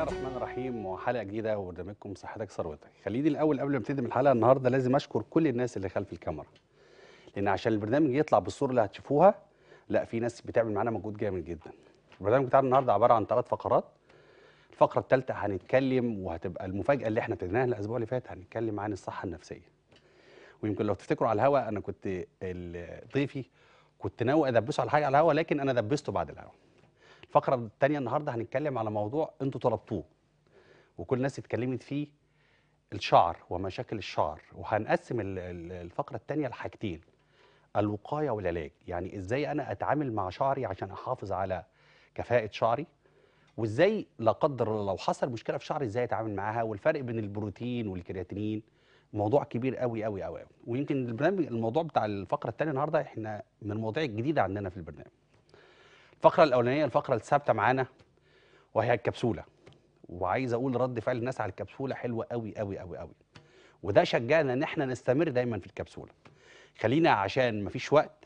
الله الرحمن الرحيم وحلقه جديده وبرنامجكم صحتك ثروتك خليني الاول قبل ما ابتدي من الحلقه النهارده لازم اشكر كل الناس اللي خلف الكاميرا لان عشان البرنامج يطلع بالصوره اللي هتشوفوها لا في ناس بتعمل معانا مجهود جامد جدا البرنامج بتاعنا النهارده عباره عن ثلاث فقرات الفقره الثالثه هنتكلم وهتبقى المفاجاه اللي احنا ابتديناها الاسبوع اللي فات هنتكلم عن الصحه النفسيه ويمكن لو تفتكروا على الهوا انا كنت ضيفي كنت ناوي ادبسه على حاجه على الهوا لكن انا دبسته بعد الهوا الفقره الثانيه النهارده هنتكلم على موضوع انتوا طلبتوه وكل الناس اتكلمت فيه الشعر ومشاكل الشعر وهنقسم الفقره الثانيه لحاجتين الوقايه والعلاج يعني ازاي انا اتعامل مع شعري عشان احافظ على كفاءه شعري وازاي لا قدر الله لو حصل مشكله في شعري ازاي اتعامل معاها والفرق بين البروتين والكرياتينين موضوع كبير قوي قوي قوي ويمكن البرنامج الموضوع بتاع الفقره الثانيه النهارده احنا من المواضيع الجديده عندنا في البرنامج الفقره الاولانيه الفقره الثابته معانا وهي الكبسوله وعايز اقول رد فعل الناس على الكبسوله حلوه قوي قوي قوي قوي وده شجعنا ان احنا نستمر دايما في الكبسوله خلينا عشان مفيش وقت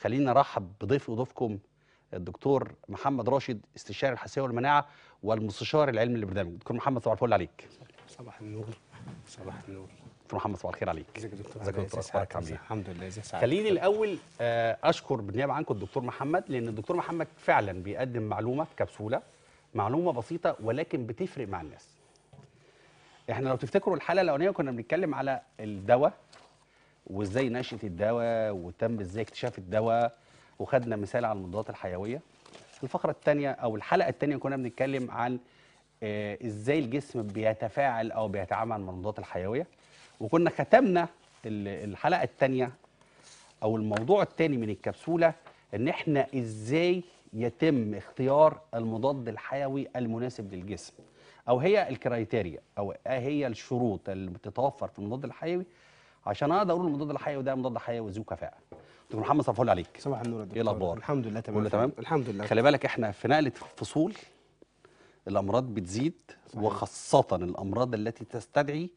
خلينا نرحب بضيف وضيفكم الدكتور محمد راشد استشاري الحساسيه والمناعه والمستشار العلمي للبرنامج دكتور محمد صباح الفل عليك صباح النور صباح النور دكتور محمد صباح الخير عليك ازيك يا دكتور ازيك يا دكتور إيه؟ الحمد لله ازيك سعادتك خليني الاول آه، اشكر بالنيابه عنكم الدكتور محمد لان الدكتور محمد فعلا بيقدم معلومه في كبسوله معلومه بسيطه ولكن بتفرق مع الناس احنا لو تفتكروا الحلقه الاولانيه كنا بنتكلم على الدواء وازاي نشاه الدواء وتم ازاي اكتشاف الدواء وخدنا مثال على المضادات الحيويه الفقره الثانيه او الحلقه الثانيه كنا بنتكلم عن آه، ازاي الجسم بيتفاعل او بيتعامل مع المضادات الحيويه وكنا ختمنا الحلقه الثانيه او الموضوع الثاني من الكبسوله ان احنا ازاي يتم اختيار المضاد الحيوي المناسب للجسم او هي الكرايتيريا او هي الشروط اللي بتتوفر في المضاد الحيوي عشان اقدر اقول المضاد الحيوي ده مضاد حيوي ذو كفاءه دكتور محمد صفول عليك صباح النور يا دكتور ايه الاخبار الحمد لله تمام كله تمام الحمد لله خلي بالك احنا في نقله فصول الامراض بتزيد صحيح. وخاصه الامراض التي تستدعي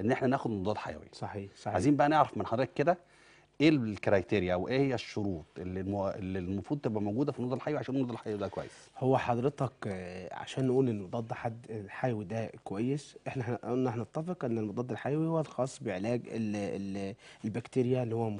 ان احنا ناخد مضاد حيوي صحيح صحيح عايزين بقى نعرف من حضرتك كده ايه الكرايتيريا وايه هي الشروط اللي المو... اللي المفروض تبقى موجوده في المضاد الحيوي عشان المضاد الحيوي ده كويس هو حضرتك آه، عشان نقول ان المضاد حد الحيوي ده كويس احنا قلنا هنتفق ان المضاد الحيوي هو الخاص بعلاج ال... ال... البكتيريا اللي هو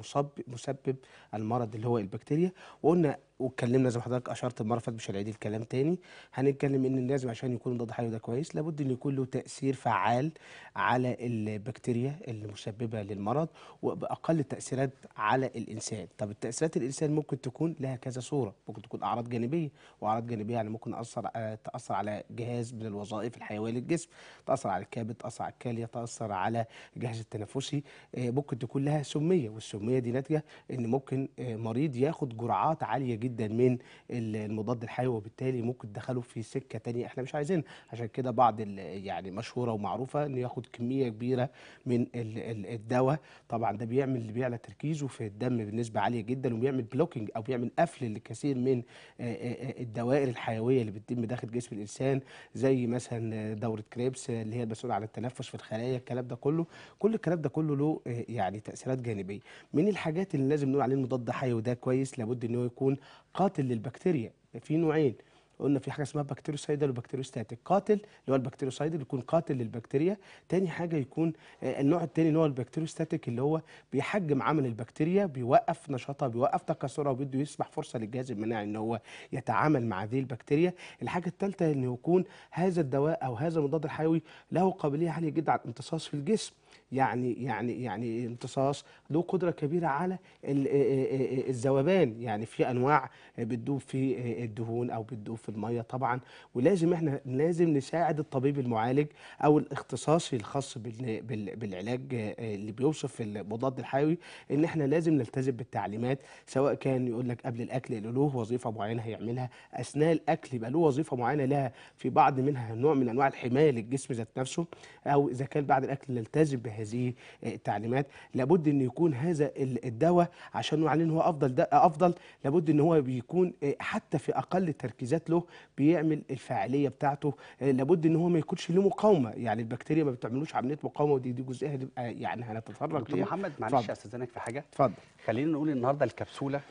مسبب المرض اللي هو البكتيريا وقلنا واتكلمنا زي ما حضرتك اشرت المره اللي مش هنعيد الكلام تاني هنتكلم ان لازم عشان يكون مضاد حيوي ده كويس لابد ان يكون له تاثير فعال على البكتيريا المسببه للمرض وباقل التاثيرات على الانسان طب التاثيرات الانسان ممكن تكون لها كذا صوره ممكن تكون اعراض جانبيه واعراض جانبيه يعني ممكن تاثر آه، تاثر على جهاز من الوظائف الحيويه للجسم تاثر على الكبد تاثر على الكليه تاثر على الجهاز التنفسي آه، ممكن تكون لها سميه والسميه دي ناتجه ان ممكن آه، مريض ياخد جرعات عاليه جدا من المضاد الحيوي وبالتالي ممكن تدخله في سكه ثانيه احنا مش عايزين عشان كده بعض يعني مشهوره ومعروفه انه ياخد كميه كبيره من الدواء طبعا ده بيعمل بيعلى تركيزه في الدم بنسبه عاليه جدا وبيعمل بلوكينج او بيعمل قفل لكثير من آه، آه، آه، الدوائر الحيويه اللي بتتم داخل جسم الانسان زي مثلا دوره كريبس اللي هي المسؤوله عن التنفس في الخلايا الكلام ده كله كل الكلام ده كله له يعني تاثيرات جانبيه من الحاجات اللي لازم نقول عليه المضاد حيوي ده كويس لابد ان هو يكون قاتل للبكتيريا في نوعين قلنا في حاجه اسمها بكتيريوسايدال وبكتيريوستاتيك قاتل اللي هو البكتيريوسايدال يكون قاتل للبكتيريا تاني حاجه يكون آه، النوع التاني اللي هو البكتيريوستاتيك اللي هو بيحجم عمل البكتيريا بيوقف نشاطها بيوقف تكاثرها وبده يسمح فرصه للجهاز المناعي ان هو يتعامل مع هذه البكتيريا الحاجه الثالثه ان يكون هذا الدواء او هذا المضاد الحيوي له قابليه عاليه جدا على الامتصاص في الجسم يعني يعني يعني امتصاص له قدره كبيره على الذوبان يعني في انواع بتدوب في الدهون او بتدوب في الميه طبعا ولازم احنا لازم نساعد الطبيب المعالج او الاختصاصي الخاص بالعلاج اللي بيوصف المضاد الحيوي ان احنا لازم نلتزم بالتعليمات سواء كان يقول لك قبل الاكل اللي له وظيفه معينه هيعملها اثناء الاكل يبقى له وظيفه معينه لها في بعض منها نوع من انواع الحمايه للجسم ذات نفسه او اذا كان بعد الاكل نلتزم بهذه التعليمات لابد ان يكون هذا الدواء عشان نعلن هو افضل افضل لابد ان هو بيكون آه، حتى في اقل التركيزات له بيعمل الفاعليه بتاعته آه، لابد ان هو ما يكونش له مقاومه يعني البكتيريا ما بتعملوش عمليه مقاومه ودي دي جزئيه هتبقى يعني هنتطرق ليها محمد معلش استاذنك في حاجه اتفضل خلينا نقول النهارده الكبسوله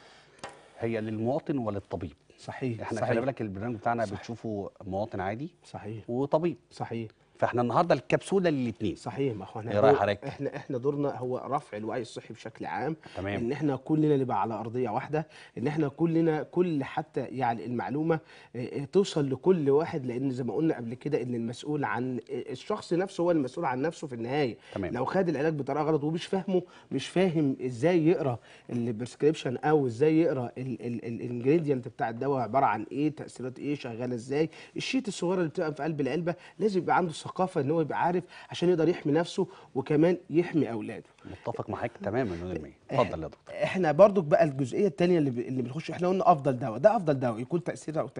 هي للمواطن وللطبيب صحيح احنا خلي بالك البرنامج بتاعنا صحيح. بتشوفه مواطن عادي صحيح وطبيب صحيح فاحنا النهارده الكبسوله للاثنين صحيح ما إيه هو احنا ايه حضرتك احنا احنا دورنا هو رفع الوعي الصحي بشكل عام تمام. ان احنا كلنا نبقى على ارضيه واحده ان احنا كلنا كل حتى يعني المعلومه إيه، إيه، توصل لكل واحد لان زي ما قلنا قبل كده ان المسؤول عن الشخص نفسه هو المسؤول عن نفسه في النهايه تمام. لو خد العلاج بطريقه غلط ومش فاهمه مش فاهم ازاي يقرا البريسكريبشن او ازاي يقرا الانجريدينت بتاع الدواء عباره عن ايه تاثيرات ايه شغاله ازاي الشيت الصغيره اللي بتبقى في قلب العلبه لازم يبقى عنده الثقافه ان هو يبقى عارف عشان يقدر يحمي نفسه وكمان يحمي اولاده متفق معاك تماما 100% اتفضل يا دكتور احنا برضو بقى الجزئيه الثانيه اللي اللي بنخش احنا قلنا افضل دواء ده افضل دواء يكون تاثيره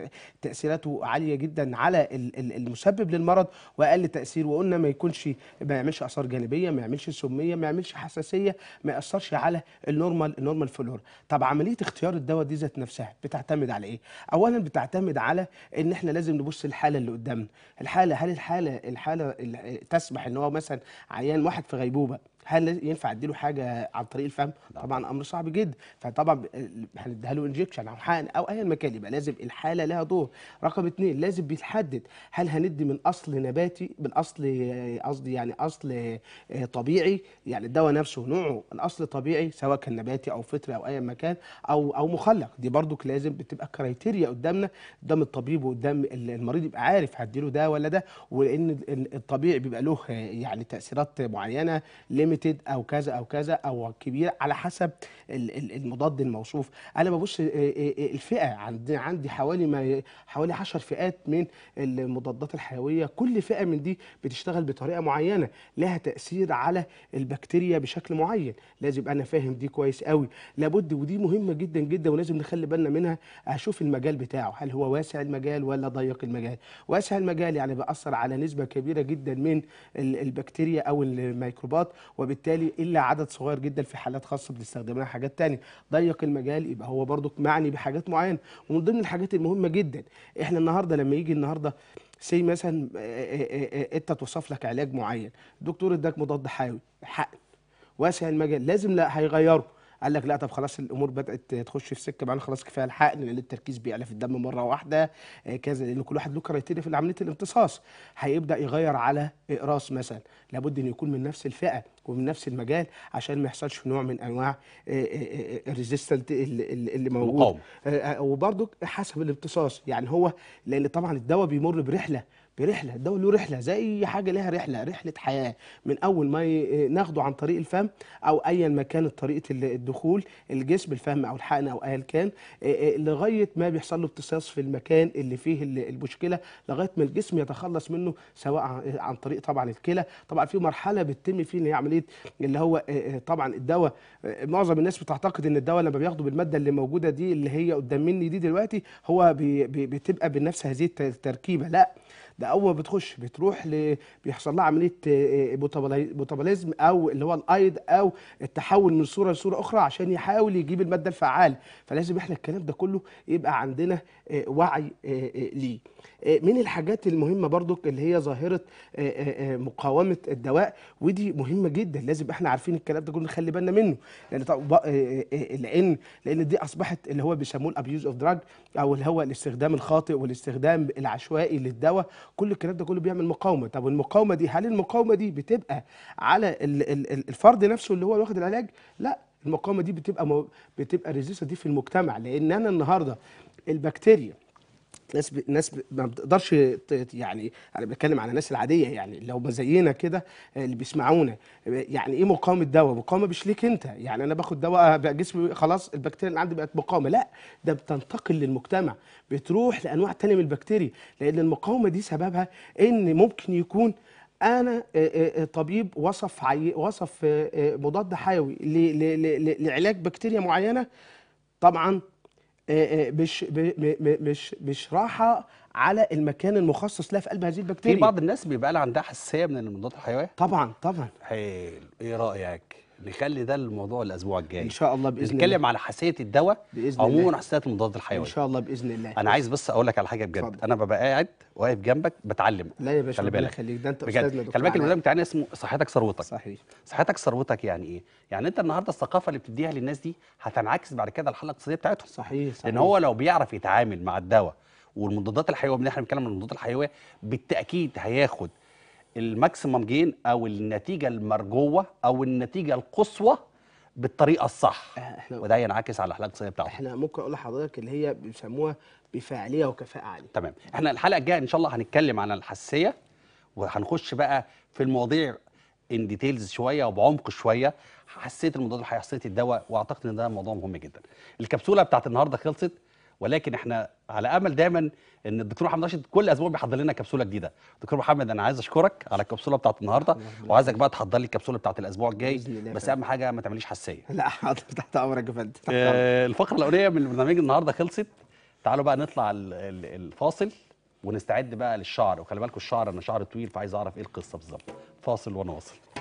تاثيراته عاليه جدا على المسبب للمرض واقل تاثير وقلنا ما يكونش ما يعملش اثار جانبيه ما يعملش سميه ما يعملش حساسيه ما ياثرش على النورمال النورمال فلور طب عمليه اختيار الدواء دي ذات نفسها بتعتمد على ايه اولا بتعتمد على ان احنا لازم نبص الحاله اللي قدامنا الحاله هل الحاله الحاله تسمح ان هو مثلا عيان واحد في غيبوبه هل ينفع اديله حاجه عن طريق الفم؟ لا. نعم. طبعا امر صعب جدا فطبعا هنديها له انجكشن او حقن او ايا مكان كان يبقى لازم الحاله لها دور. رقم اثنين لازم بيتحدد هل هندي من اصل نباتي من اصل قصدي يعني اصل آه، طبيعي يعني الدواء نفسه نوعه الاصل طبيعي سواء كان نباتي او فطري او ايا مكان كان او او مخلق دي برضك لازم بتبقى كرايتيريا قدامنا قدام الطبيب وقدام المريض يبقى عارف هديله ده ولا ده ولان الطبيعي بيبقى له آه، يعني تاثيرات معينه لما ليميتد او كذا او كذا او كبير على حسب المضاد الموصوف انا ببص آه، آه، آه، الفئه عندي عندي حوالي ما حوالي 10 فئات من المضادات الحيويه كل فئه من دي بتشتغل بطريقه معينه لها تاثير على البكتيريا بشكل معين لازم انا فاهم دي كويس قوي لابد ودي مهمه جدا جدا ولازم نخلي بالنا منها اشوف المجال بتاعه هل هو واسع المجال ولا ضيق المجال واسع المجال يعني بيأثر على نسبه كبيره جدا من البكتيريا او الميكروبات و وبالتالي الا عدد صغير جدا في حالات خاصه بنستخدمها حاجات ثانيه ضيق المجال يبقى هو برضك معني بحاجات معينه ومن ضمن الحاجات المهمه جدا احنا النهارده لما يجي النهارده سي مثلا انت توصف لك علاج معين الدكتور اداك مضاد حيوي حقن واسع المجال لازم لا هيغيره قال لك لا طب خلاص الامور بدات تخش في سكه معانا خلاص كفايه الحقن لان التركيز بيعلى في الدم مره واحده آه، كذا لان كل واحد له كرايتيريا في عمليه الامتصاص هيبدا يغير على اقراص مثلا لابد انه يكون من نفس الفئه ومن نفس المجال عشان ما يحصلش نوع من انواع آه، آه، الريزيستنت اللي موجود وبرده حسب الامتصاص يعني هو لان طبعا الدواء بيمر برحله برحله الدواء له رحله زي اي حاجه ليها رحله رحله حياه من اول ما ناخده عن طريق الفم او ايا ما كانت طريقه الدخول الجسم الفم او الحقن او ايا كان لغايه ما بيحصل له امتصاص في المكان اللي فيه المشكله لغايه ما الجسم يتخلص منه سواء عن طريق طبعا الكلى طبعا في مرحله بتتم فيه اللي هي عمليه اللي هو طبعا الدواء معظم الناس بتعتقد ان الدواء لما بياخده بالماده اللي موجوده دي اللي هي قدام مني دي دلوقتي هو بتبقى بنفس هذه التركيبه لا ده اول ما بتخش بتروح ل... بيحصل لها عمليه آه، آه، بوتابوليزم او اللي هو الايد او التحول من صوره لصوره اخرى عشان يحاول يجيب الماده الفعاله فلازم احنا الكلام ده كله يبقى عندنا آه، وعي ليه من الحاجات المهمه برضك اللي هي ظاهره مقاومه الدواء ودي مهمه جدا لازم احنا عارفين الكلام ده كله نخلي بالنا منه لان لان لان دي اصبحت اللي هو بيسموه الابيوز اوف دراج او اللي هو الاستخدام الخاطئ والاستخدام العشوائي للدواء كل الكلام ده كله بيعمل مقاومه طب المقاومه دي هل المقاومه دي بتبقى على الفرد نفسه اللي هو واخد العلاج لا المقاومه دي بتبقى بتبقى ريزيستنت دي في المجتمع لان انا النهارده البكتيريا ناس ب... ناس ب... ما بتقدرش ت... يعني انا بتكلم على الناس العاديه يعني لو ما زينا كده آه، اللي بيسمعونا آه، يعني ايه مقاومه دواء؟ مقاومه مش ليك انت يعني انا باخد دواء آه، جسمي خلاص البكتيريا اللي عندي بقت مقاومه لا ده بتنتقل للمجتمع بتروح لانواع ثانيه من البكتيريا لان المقاومه دي سببها ان ممكن يكون انا طبيب وصف عي... وصف مضاد حيوي ل... ل... ل... لعلاج بكتيريا معينه طبعا آه، آه، مش مش مش راحه على المكان المخصص لها في قلب هذه البكتيريا في بعض الناس بيبقى عندها حساسيه من المضادات الحيويه طبعا طبعا حلو ايه رايك نخلي ده الموضوع الاسبوع الجاي ان شاء الله باذن الله نتكلم على حساسيه الدواء عموما حساسيه المضادات الحيويه ان شاء الله باذن الله انا عايز بس اقول لك على حاجه بجد فضل. انا ببقى قاعد واقف جنبك بتعلم لا يا باشا ربنا يخليك ده انت استاذنا دكتور خلي بالك البرنامج بتاعنا اسمه صحتك ثروتك صحيح صحتك ثروتك يعني ايه؟ يعني انت النهارده الثقافه اللي بتديها للناس دي هتنعكس بعد كده على الحاله الاقتصاديه بتاعتهم صحيح, صحيح لان هو لو بيعرف يتعامل مع الدواء والمضادات الحيويه اللي احنا بنتكلم عن المضادات الحيويه بالتاكيد هياخد الماكسيمم جين او النتيجه المرجوه او النتيجه القصوى بالطريقه الصح احنا وده ينعكس على الحلقه الصحيه بتاعته احنا ممكن اقول لحضرتك اللي هي بيسموها بفاعليه وكفاءه عاليه تمام احنا الحلقه الجايه ان شاء الله هنتكلم عن الحساسيه وهنخش بقى في المواضيع ان ديتيلز شويه وبعمق شويه حساسيه المضاد الحيوي حساسيه الدواء واعتقد ان ده موضوع مهم جدا الكبسوله بتاعت النهارده خلصت ولكن احنا على امل دايما ان الدكتور محمد راشد كل اسبوع بيحضر لنا كبسوله جديده دكتور محمد انا عايز اشكرك على الكبسوله بتاعت النهارده وعايزك بقى تحضر لي الكبسوله بتاعت الاسبوع الجاي بس اهم حاجه ما تعمليش حساسيه لا حاضر تحت امرك يا فندم آه، الفقره الاولانيه من برنامج النهارده خلصت تعالوا بقى نطلع الفاصل ونستعد بقى للشعر وخلي بالكم الشعر انا شعر طويل فعايز اعرف ايه القصه بالظبط فاصل وانا واصل